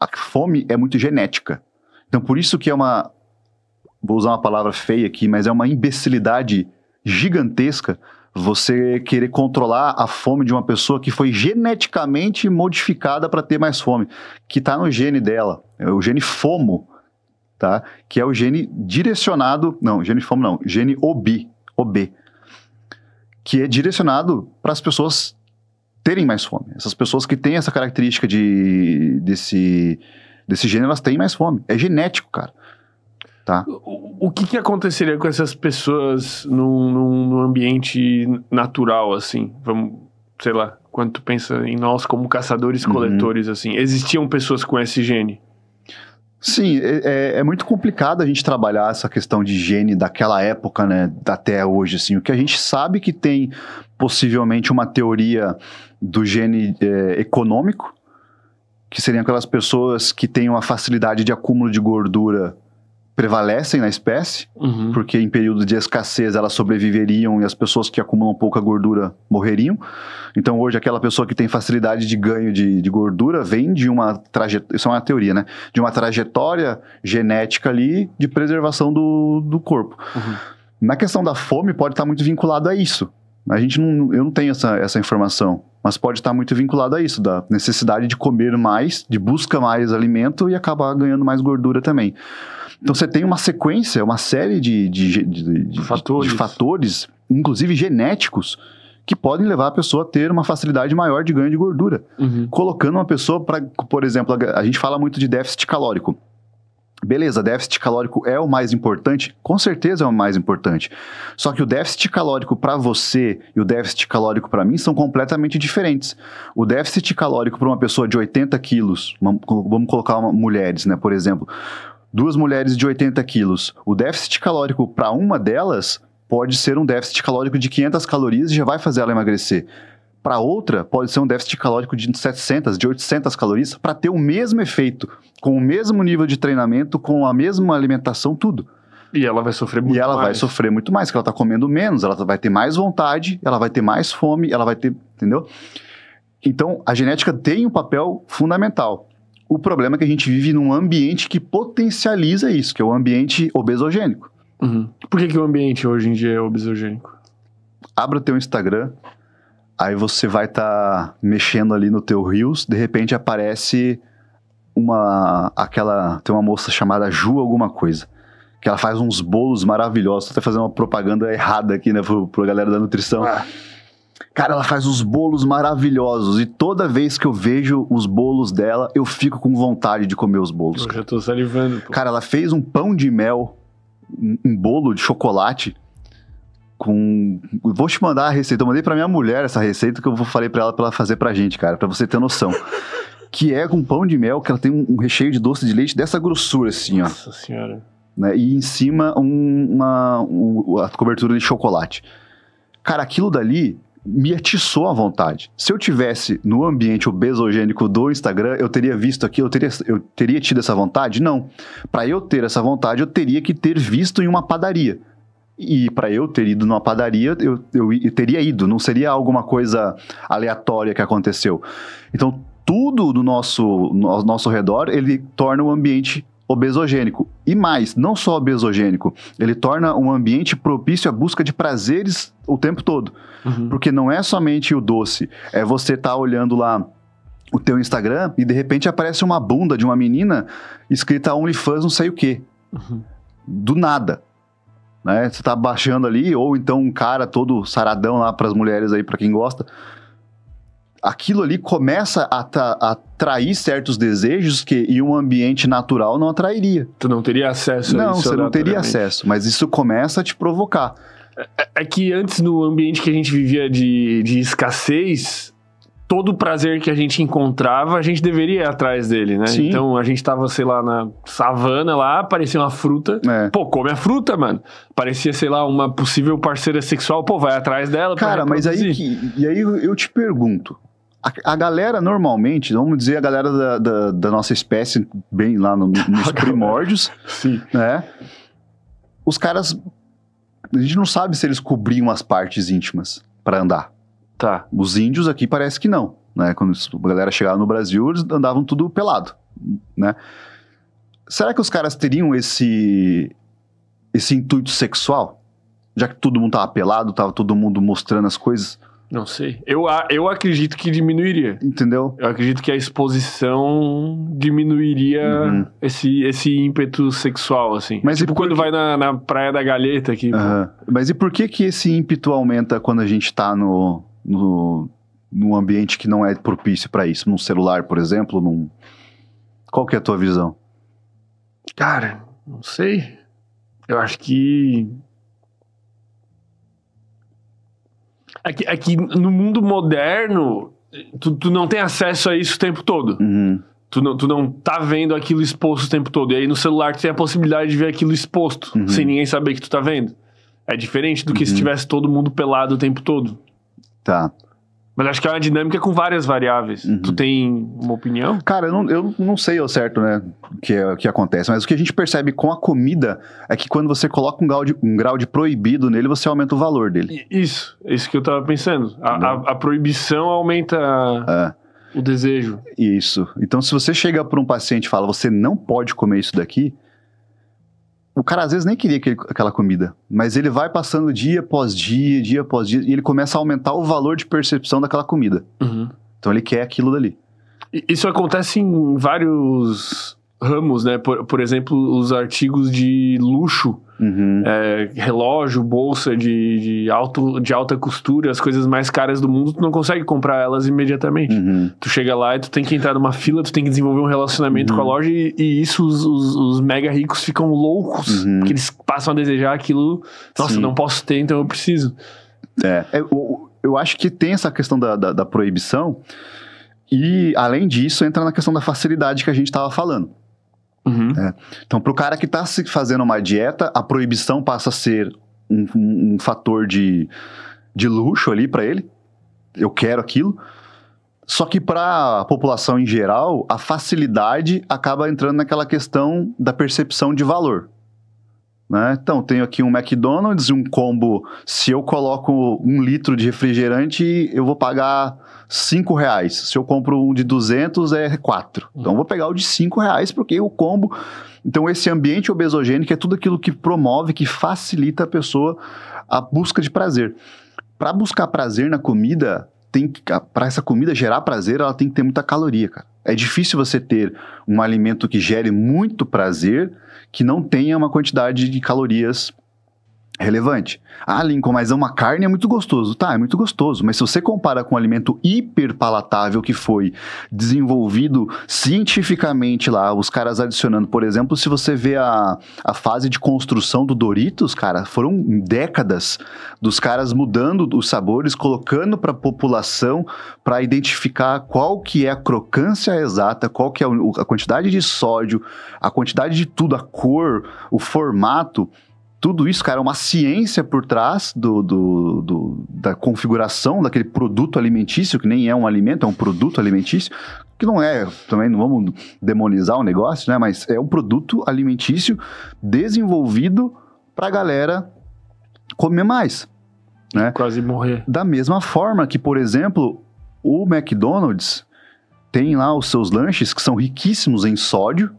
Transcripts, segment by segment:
a fome é muito genética. Então, por isso que é uma. Vou usar uma palavra feia aqui, mas é uma imbecilidade gigantesca você querer controlar a fome de uma pessoa que foi geneticamente modificada para ter mais fome, que está no gene dela, é o gene FOMO, tá? Que é o gene direcionado, não, gene FOMO não, gene OB, OB, que é direcionado para as pessoas terem mais fome. Essas pessoas que têm essa característica de, desse, desse gênero, elas têm mais fome. É genético, cara. Tá? O, o que, que aconteceria com essas pessoas num, num, num ambiente natural, assim? Vamos, sei lá, quando tu pensa em nós como caçadores-coletores, uhum. assim. Existiam pessoas com esse gene? Sim, é, é, é, muito complicado a gente trabalhar essa questão de higiene daquela época, né, até hoje, assim. O que a gente sabe que tem possivelmente uma teoria do gene é, econômico, que seriam aquelas pessoas que têm uma facilidade de acúmulo de gordura prevalecem na espécie, uhum. porque em período de escassez elas sobreviveriam e as pessoas que acumulam pouca gordura morreriam. Então hoje aquela pessoa que tem facilidade de ganho de, de gordura vem de uma trajetória, isso é uma teoria, né? De uma trajetória genética ali de preservação do, do corpo. Uhum. Na questão da fome pode estar muito vinculado a isso. A gente não, eu não tenho essa, essa informação, mas pode estar muito vinculado a isso, da necessidade de comer mais, de busca mais alimento e acabar ganhando mais gordura também. Então você tem uma sequência, uma série de, de, de, de fatores. fatores, inclusive genéticos, que podem levar a pessoa a ter uma facilidade maior de ganho de gordura. Uhum. Colocando uma pessoa para, por exemplo, a gente fala muito de déficit calórico. Beleza, déficit calórico é o mais importante? Com certeza é o mais importante. Só que o déficit calórico para você e o déficit calórico para mim são completamente diferentes. O déficit calórico para uma pessoa de 80 quilos, vamos colocar uma, mulheres, né, por exemplo, duas mulheres de 80 quilos, o déficit calórico para uma delas pode ser um déficit calórico de 500 calorias e já vai fazer ela emagrecer. Para outra, pode ser um déficit calórico de 700, de 800 calorias, para ter o mesmo efeito, com o mesmo nível de treinamento, com a mesma alimentação, tudo. E ela vai sofrer muito mais. E ela mais. vai sofrer muito mais, porque ela está comendo menos, ela vai ter mais vontade, ela vai ter mais fome, ela vai ter. Entendeu? Então, a genética tem um papel fundamental. O problema é que a gente vive num ambiente que potencializa isso, que é o ambiente obesogênico. Uhum. Por que, que o ambiente hoje em dia é obesogênico? Abra teu Instagram, aí você vai estar tá mexendo ali no teu Reels, de repente aparece uma aquela tem uma moça chamada Ju alguma coisa que ela faz uns bolos maravilhosos. Tô até fazendo uma propaganda errada aqui, né, pro, pro galera da nutrição. Ah. Cara, ela faz os bolos maravilhosos e toda vez que eu vejo os bolos dela, eu fico com vontade de comer os bolos. Eu cara. já tô salivando. Pô. Cara, ela fez um pão de mel, um, bolo de chocolate com. Vou te mandar a receita. Eu mandei pra minha mulher essa receita que eu falei pra ela pra ela fazer pra gente, cara, pra você ter noção. que é com pão de mel, que ela tem um, recheio de doce de leite dessa grossura, assim, Nossa ó. Nossa senhora. Né? E em cima uma a cobertura de chocolate. Cara, aquilo dali me atiçou à vontade. Se eu tivesse no ambiente obesogênico do Instagram, eu teria visto aquilo, eu teria, eu teria tido essa vontade? Não. Para eu ter essa vontade, eu teria que ter visto em uma padaria. E para eu ter ido numa padaria, eu, eu, eu teria ido, não seria alguma coisa aleatória que aconteceu. Então, tudo do nosso, no, nosso redor, ele torna o ambiente obesogênico. E mais, não só obesogênico, ele torna um ambiente propício à busca de prazeres o tempo todo. Uhum. Porque não é somente o doce, é você estar tá olhando lá o teu Instagram e de repente aparece uma bunda de uma menina escrita OnlyFans não sei o quê. Uhum. Do nada. Né? Você tá baixando ali, ou então um cara todo saradão lá para as mulheres aí, para quem gosta, aquilo ali começa a, atrair certos desejos que em um ambiente natural não atrairia. Tu não teria acesso não, a isso. Não, você não teria acesso, mas isso começa a te provocar. É, é, é que antes, no ambiente que a gente vivia de, de escassez, todo o prazer que a gente encontrava, a gente deveria ir atrás dele, né? Sim. Então a gente tava, sei lá, na savana lá, aparecia uma fruta. É. Pô, come a fruta, mano. Parecia, sei lá, uma possível parceira sexual, pô, vai atrás dela. Cara, mas aí que, E aí eu te pergunto: a, galera, normalmente, vamos dizer a galera da, da, da nossa espécie, bem lá no, nos primórdios, Sim. né? Os caras. A gente não sabe se eles cobriam as partes íntimas para andar. Tá. Os índios aqui parece que não. Né? Quando a galera chegava no Brasil, eles andavam tudo pelado. Né? Será que os caras teriam esse, esse intuito sexual? Já que todo mundo tava pelado, tava todo mundo mostrando as coisas. Não sei. Eu, eu acredito que diminuiria. Entendeu? Eu acredito que a exposição diminuiria uhum. esse, esse ímpeto sexual, assim. Mas tipo quando que... vai na, na Praia da Galheta aqui. Uhum. Mas e por que que esse ímpeto aumenta quando a gente tá no, no, num ambiente que não é propício para isso? Num celular, por exemplo? Num... Qual que é a tua visão? Cara, não sei. Eu acho que é que é no mundo moderno, tu, tu não tem acesso a isso o tempo todo. Uhum. Tu não, tu não tá vendo aquilo exposto o tempo todo. E aí no celular tu tem a possibilidade de ver aquilo exposto, uhum. sem ninguém saber que tu tá vendo. É diferente do que uhum. se tivesse todo mundo pelado o tempo todo. Tá. Mas acho que é uma dinâmica com várias variáveis. Uhum. Tu tem uma opinião? Cara, eu não, eu não sei ao certo, né, o que, é, que acontece, mas o que a gente percebe com a comida é que quando você coloca um grau de, um grau de proibido nele, você aumenta o valor dele. Isso, isso que eu tava pensando. A, a, a, proibição aumenta é. o desejo. Isso. Então, se você chega para um paciente e fala, você não pode comer isso daqui, o cara às vezes nem queria aquele, aquela comida, mas ele vai passando dia após dia, dia após dia, e ele começa a aumentar o valor de percepção daquela comida. Uhum. Então ele quer aquilo dali. Isso acontece em vários ramos, né? Por, por exemplo, os artigos de luxo, uhum. é, relógio, bolsa de, de, alto, de alta costura, as coisas mais caras do mundo, tu não consegue comprar elas imediatamente. Uhum. Tu chega lá e tu tem que entrar numa fila, tu tem que desenvolver um relacionamento uhum. com a uhum. loja e, e isso os, os, os, mega ricos ficam loucos, uhum. porque eles passam a desejar aquilo. Nossa, Sim. não posso ter, então eu preciso. É, eu, é, eu acho que tem essa questão da, da, da proibição. E, além disso, entra na questão da facilidade que a gente estava falando. Uhum. É. Então, para o cara que está se fazendo uma dieta, a proibição passa a ser um, um, um fator de, de luxo ali para ele. Eu quero aquilo. Só que para a população em geral, a facilidade acaba entrando naquela questão da percepção de valor. Né? Então, tenho aqui um McDonald's um combo. Se eu coloco um litro de refrigerante, eu vou pagar 5 reais. Se eu compro um de 200, é 4. Então, eu vou pegar o de 5 reais, porque o combo... Então, esse ambiente obesogênico é tudo aquilo que promove, que facilita a pessoa a busca de prazer. Para buscar prazer na comida, tem Para essa comida gerar prazer, ela tem que ter muita caloria, cara. É difícil você ter um alimento que gere muito prazer que não tenha uma quantidade de calorias relevante. Ah, Lincoln, mas é uma carne é muito gostoso. Tá, é muito gostoso, mas se você compara com um alimento hiperpalatável que foi desenvolvido cientificamente lá, os caras adicionando, por exemplo, se você vê a, a fase de construção do Doritos, cara, foram décadas dos caras mudando os sabores, colocando para a população para identificar qual que é a crocância exata, qual que é a quantidade de sódio, a quantidade de tudo, a cor, o formato, tudo isso, cara, é uma ciência por trás do, do, do, da configuração daquele produto alimentício, que nem é um alimento, é um produto alimentício, que não é, também não vamos demonizar o negócio, né? Mas é um produto alimentício desenvolvido pra galera comer mais. Né? Quase morrer. Da mesma forma que, por exemplo, o McDonald's tem lá os seus lanches que são riquíssimos em sódio,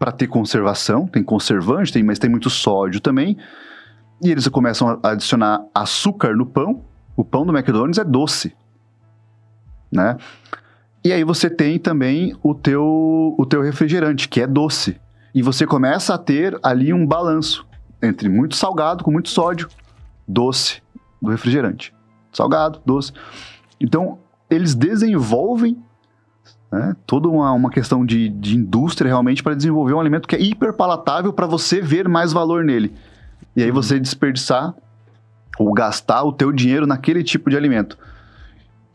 para ter conservação, tem conservante, tem, mas tem muito sódio também. E eles começam a adicionar açúcar no pão. O pão do McDonald's é doce, né? E aí você tem também o teu, o teu refrigerante, que é doce. E você começa a ter ali um balanço entre muito salgado com muito sódio, doce do refrigerante. Salgado, doce. Então, eles desenvolvem né? Toda uma, uma questão de, de indústria realmente para desenvolver um alimento que é hiper palatável para você ver mais valor nele. E aí uhum. você desperdiçar ou gastar o teu dinheiro naquele tipo de alimento.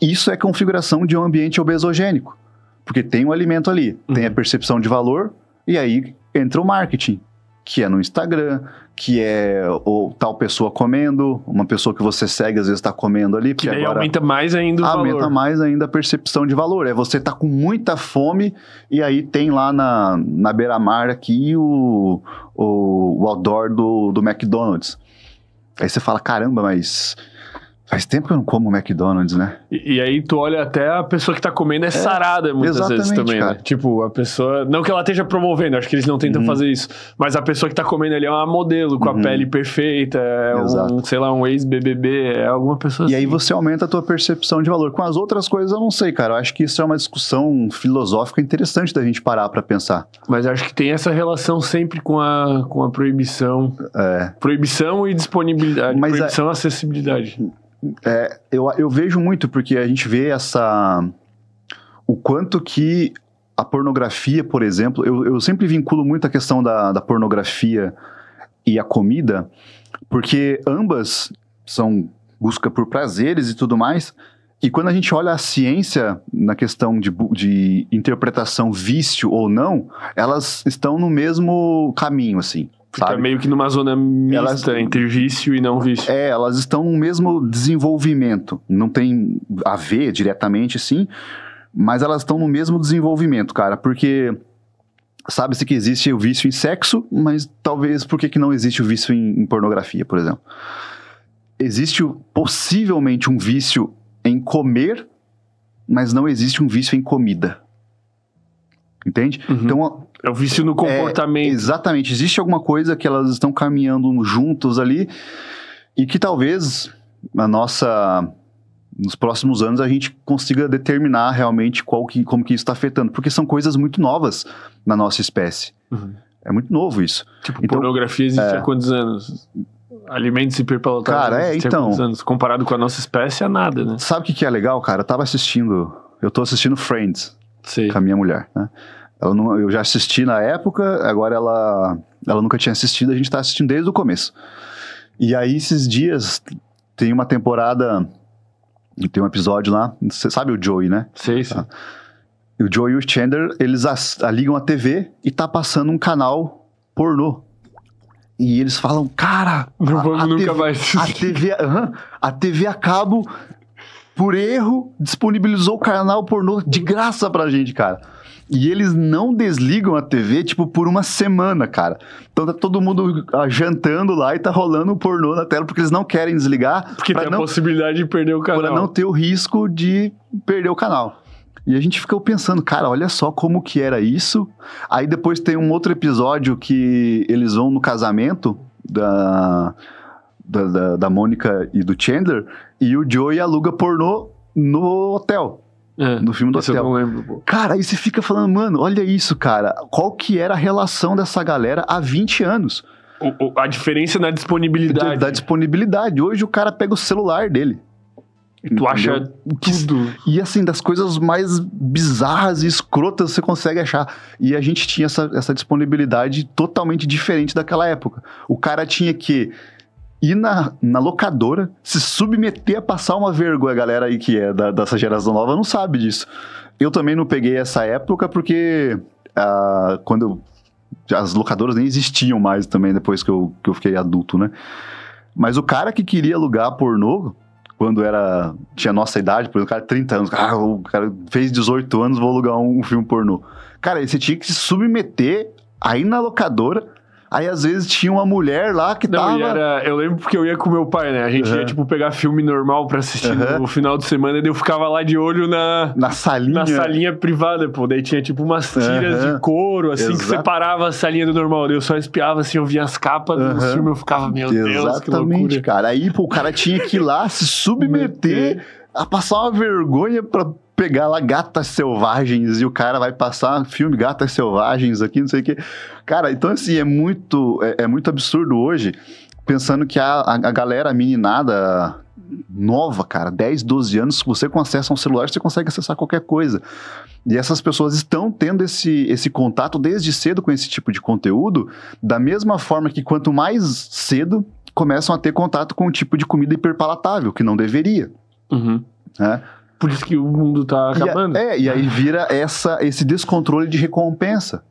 Isso é configuração de um ambiente obesogênico. Porque tem o um alimento ali, uhum. tem a uhum. percepção de valor, e aí entra o marketing, que é no Instagram, que é ou tal pessoa comendo, uma pessoa que você segue às vezes está comendo ali. Que agora aumenta mais ainda o aumenta valor. Aumenta mais ainda a percepção de valor. É você tá com muita fome e aí tem lá na, na beira-mar aqui o, o, o outdoor do, do McDonald's. Aí você fala, caramba, mas Faz tempo que eu não como McDonald's, né? E, e aí tu olha até a pessoa que tá comendo é, é sarada muitas vezes também, né? cara. né? Tipo, a pessoa. Não que ela esteja promovendo, acho que eles não tentam uhum. fazer isso. Mas a pessoa que tá comendo ali é uma modelo com uhum. a pele perfeita, é um, sei lá, um ex-BBB, é alguma pessoa E assim. aí você aumenta a tua percepção de valor. Com as outras coisas eu não sei, cara. Eu acho que isso é uma discussão filosófica interessante da gente parar para pensar. Mas acho que tem essa relação sempre com a, com a proibição. É. Proibição e disponibilidade. Mas é proibição e a... acessibilidade é, eu, eu vejo muito, porque a gente vê essa. O quanto que a pornografia, por exemplo, eu, eu sempre vinculo muito a questão da, da pornografia e a comida, porque ambas são busca por prazeres e tudo mais. E quando a gente olha a ciência na questão de, de interpretação vício ou não, elas estão no mesmo caminho, assim. Tá sabe? meio que numa zona mista elas, entre vício e não vício. É, elas estão no mesmo desenvolvimento. Não tem a ver diretamente, sim, mas elas estão no mesmo desenvolvimento, cara, porque sabe-se que existe o vício em sexo, mas talvez por que, que não existe o vício em, em pornografia, por exemplo? Existe possivelmente um vício em comer, mas não existe um vício em comida. Entende? Uhum. Então, é o vício no é, comportamento. É, exatamente. Existe alguma coisa que elas estão caminhando juntos ali e que talvez a nossa nos próximos anos a gente consiga determinar realmente qual que, como que isso está afetando, porque são coisas muito novas na nossa espécie. Uhum. É muito novo isso. Tipo, então, pornografia existe é, há quantos anos? Alimentos hiperpalatáveis. Cara, é, então. Anos. Comparado com a nossa espécie, é nada, né? Sabe o que, que é legal, cara? Eu tava assistindo. Eu tô assistindo Friends Sim. com a minha mulher, né? não, eu já assisti na época, agora ela, ela nunca tinha assistido, a gente está assistindo desde o começo. E aí, esses dias, tem uma temporada, tem um episódio lá, você sabe o Joey, né? Sei, tá. sim. O Joey e o Chandler, eles as, a, ligam a TV e tá passando um canal pornô. E eles falam, cara, não a, a nunca TV, mais. A TV, uhum, a TV a cabo, por erro, disponibilizou o canal pornô de graça pra gente, cara. E eles não desligam a TV, tipo, por uma semana, cara. Então tá todo mundo ah, jantando lá e tá rolando um pornô na tela, porque eles não querem desligar. Porque tem não, a possibilidade de perder o canal. Pra não ter o risco de perder o canal. E a gente ficou pensando, cara, olha só como que era isso. Aí depois tem um outro episódio que eles vão no casamento da, da, da, da Mônica e do Chandler, e o Joey aluga pornô no hotel. É, filme do hotel. Eu não lembro, pô. Cara, aí você fica falando, mano, olha isso, cara. Qual que era a relação dessa galera há 20 anos? O, o, a diferença na disponibilidade. Da disponibilidade. Hoje o cara pega o celular dele. E tu entendeu? acha tudo. E assim, das coisas mais bizarras e escrotas você consegue achar. E a gente tinha essa, essa disponibilidade totalmente diferente daquela época. O cara tinha que ir na, na locadora, se submeter a passar uma vergonha. A galera aí que é da, dessa geração nova não sabe disso. Eu também não peguei essa época porque ah, quando eu, as locadoras nem existiam mais também depois que eu, que eu fiquei adulto, né? Mas o cara que queria alugar pornô, quando era tinha nossa idade, por exemplo, o cara 30 anos, ah, o cara fez 18 anos, vou alugar um, um filme pornô. Cara, você tinha que se submeter aí na locadora Aí às vezes tinha uma mulher lá que não, tava. Era, eu lembro porque eu ia com meu pai, né? A gente uhum. ia, tipo, pegar filme normal pra assistir uhum. no final de semana, e eu ficava lá de olho na. Na salinha. Na salinha privada, pô. Daí tinha, tipo, umas tiras uhum. de couro, assim, Exato. que separava a salinha do normal. Daí eu só espiava, assim, eu via as capas uhum. do filme, eu ficava, meu Exatamente, Deus, que loucura. cara. Aí, pô, o cara tinha que ir lá se submeter a passar uma vergonha pra pegar lá gatas selvagens e o cara vai passar filme gatas selvagens aqui, não sei o que. Cara, então assim, é muito, é, é muito absurdo hoje, pensando que a, a galera meninada nova, cara, 10, 12 anos, você com acesso a um celular, você consegue acessar qualquer coisa. E essas pessoas estão tendo esse, esse contato desde cedo com esse tipo de conteúdo, da mesma forma que quanto mais cedo começam a ter contato com um tipo de comida hiperpalatável, que não deveria. Uhum. Né? Por isso que o mundo está acabando. E a, é, e aí vira essa, esse descontrole de recompensa.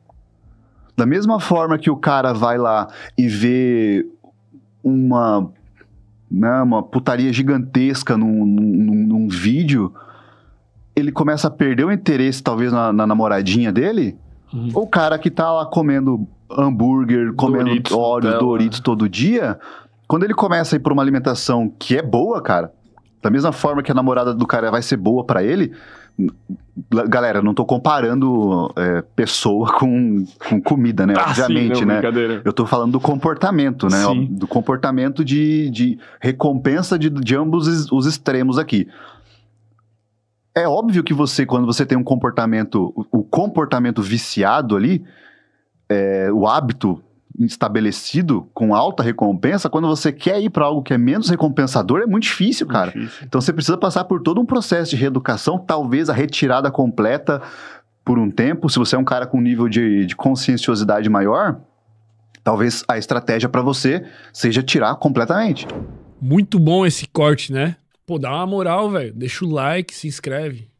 Da mesma forma que o cara vai lá e vê uma, né, uma putaria gigantesca num, num, num vídeo, ele começa a perder o interesse, talvez, na, na namoradinha dele. Uhum. O cara que tá lá comendo hambúrguer, comendo Doritos, Doritos né? todo dia, quando ele começa a ir pra uma alimentação que é boa, cara, da mesma forma que a namorada do cara vai ser boa para ele, Galera, não tô comparando é, pessoa com, com, comida, né? Ah, Obviamente, sim, não, né? Eu tô falando do comportamento, né? Sim. Do comportamento de, de recompensa de, de ambos os extremos aqui. É óbvio que você, quando você tem um comportamento, o comportamento viciado ali, é, o hábito estabelecido com alta recompensa, quando você quer ir para algo que é menos recompensador, é muito difícil, cara. Muito difícil. Então você precisa passar por todo um processo de reeducação, talvez a retirada completa por um tempo. Se você é um cara com nível de, de conscienciosidade maior, talvez a estratégia para você seja tirar completamente. Muito bom esse corte, né? Pô, dá uma moral, velho. Deixa o like, se inscreve.